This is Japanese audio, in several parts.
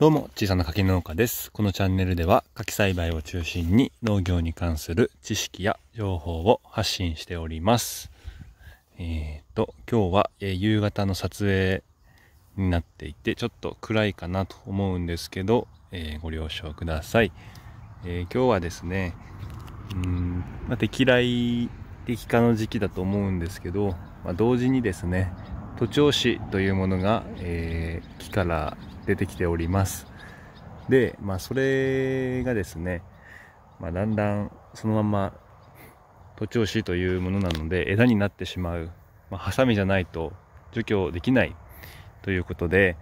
どうも、小さな柿農家です。このチャンネルでは、柿栽培を中心に農業に関する知識や情報を発信しております。えっ、ー、と、今日は、えー、夕方の撮影になっていて、ちょっと暗いかなと思うんですけど、えー、ご了承ください。え今日はですね、うん、まあ、敵来、敵化の時期だと思うんですけど、まあ、同時にですね、徒長枝というものが、えー、木から出てきておりますで、まあ、それがですね、まあ、だんだんそのまま徒長枝というものなので枝になってしまう、まあ、ハサミじゃないと除去できないということで、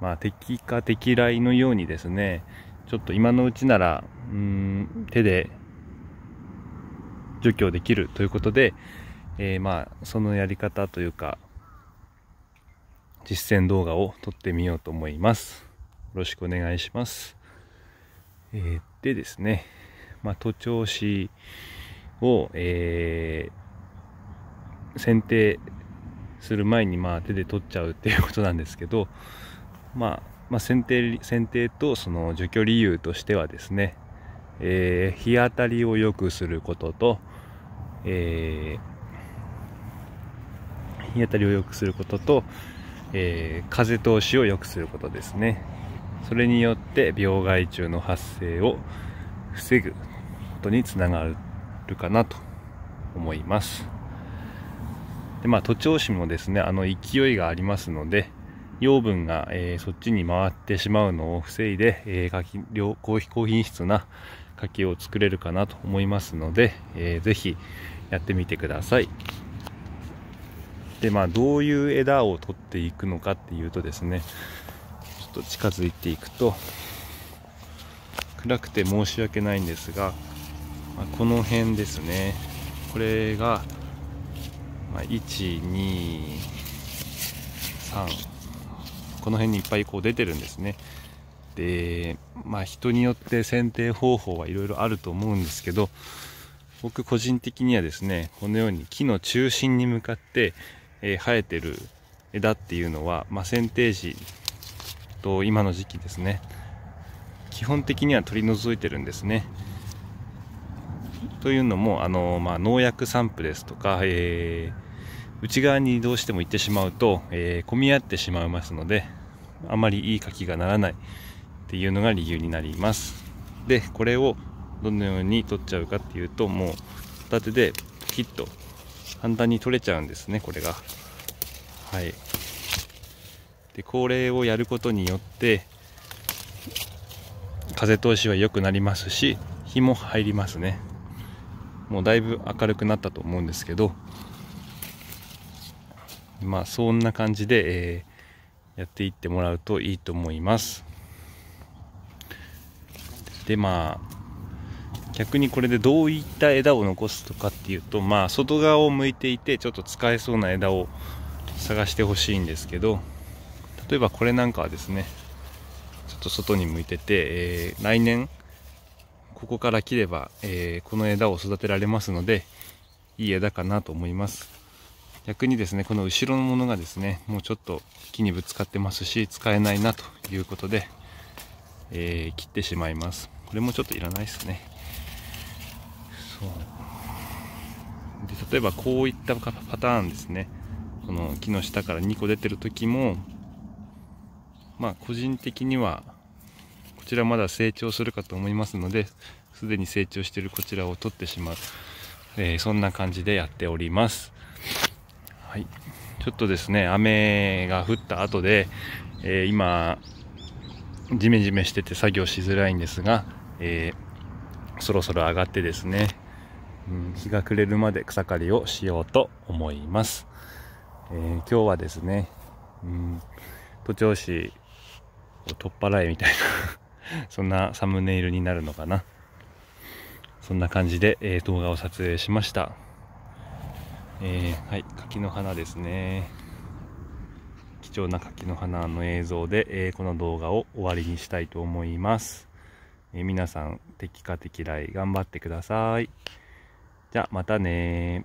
まあ、敵か敵来のようにですねちょっと今のうちならうん手で除去できるということで、えー、まあそのやり方というか実践動画を撮ってみようと思います。よろしくお願いします。えー、でですね、まあ、徒長枝を、えー、剪定する前にまあ手で取っちゃうっていうことなんですけど、まあ、まあ、剪定剪定とその除去理由としてはですね、えー、日当たりを良くすることと、えー、日当たりを良くすることと、えー、風通しを良くすることですねそれによって病害虫の発生を防ぐことにつながるかなと思いますでまあ徒長枝もですねあの勢いがありますので養分が、えー、そっちに回ってしまうのを防いで、えー、柿良高高品質な柿を作れるかなと思いますので、えー、ぜひやってみてください。でまあどういう枝を取っていくのかっていうとですねちょっと近づいていくと暗くて申し訳ないんですが、まあ、この辺ですねこれが、まあ、123この辺にいっぱいこう出てるんですねでまあ人によって剪定方法はいろいろあると思うんですけど僕個人的にはですねこのように木の中心に向かってえ生えてる枝っていうのは、まあ、剪定時と今の時期ですね基本的には取り除いてるんですね。というのもあの、まあ、農薬散布ですとか、えー、内側にどうしても行ってしまうと、えー、混み合ってしまいますのであまりいい柿がならないっていうのが理由になります。でこれをどのように取っちゃうかっていうともう片手でピキッと簡単に取れちゃうんですねこれがはいでこれをやることによって風通しは良くなりますし日も入りますねもうだいぶ明るくなったと思うんですけどまあそんな感じで、えー、やっていってもらうといいと思いますでまあ逆にこれでどういった枝を残すとかっていうとまあ外側を向いていてちょっと使えそうな枝を探してほしいんですけど例えばこれなんかはですねちょっと外に向いてて、えー、来年ここから切れば、えー、この枝を育てられますのでいい枝かなと思います逆にですねこの後ろのものがですねもうちょっと木にぶつかってますし使えないなということで、えー、切ってしまいますこれもちょっといらないですねで例えばこういったパターンですねこの木の下から2個出てる時もまあ個人的にはこちらまだ成長するかと思いますのですでに成長しているこちらを取ってしまう、えー、そんな感じでやっておりますはいちょっとですね雨が降った後で、えー、今ジメジメしてて作業しづらいんですが、えー、そろそろ上がってですね日が暮れるまで草刈りをしようと思います。えー、今日はですね、うん、都庁市を取っ払えみたいな そんなサムネイルになるのかな。そんな感じで、えー、動画を撮影しました。えー、はい、柿の花ですね。貴重な柿の花の映像で、えー、この動画を終わりにしたいと思います。え皆さん、敵か敵来頑張ってください。じゃあまたね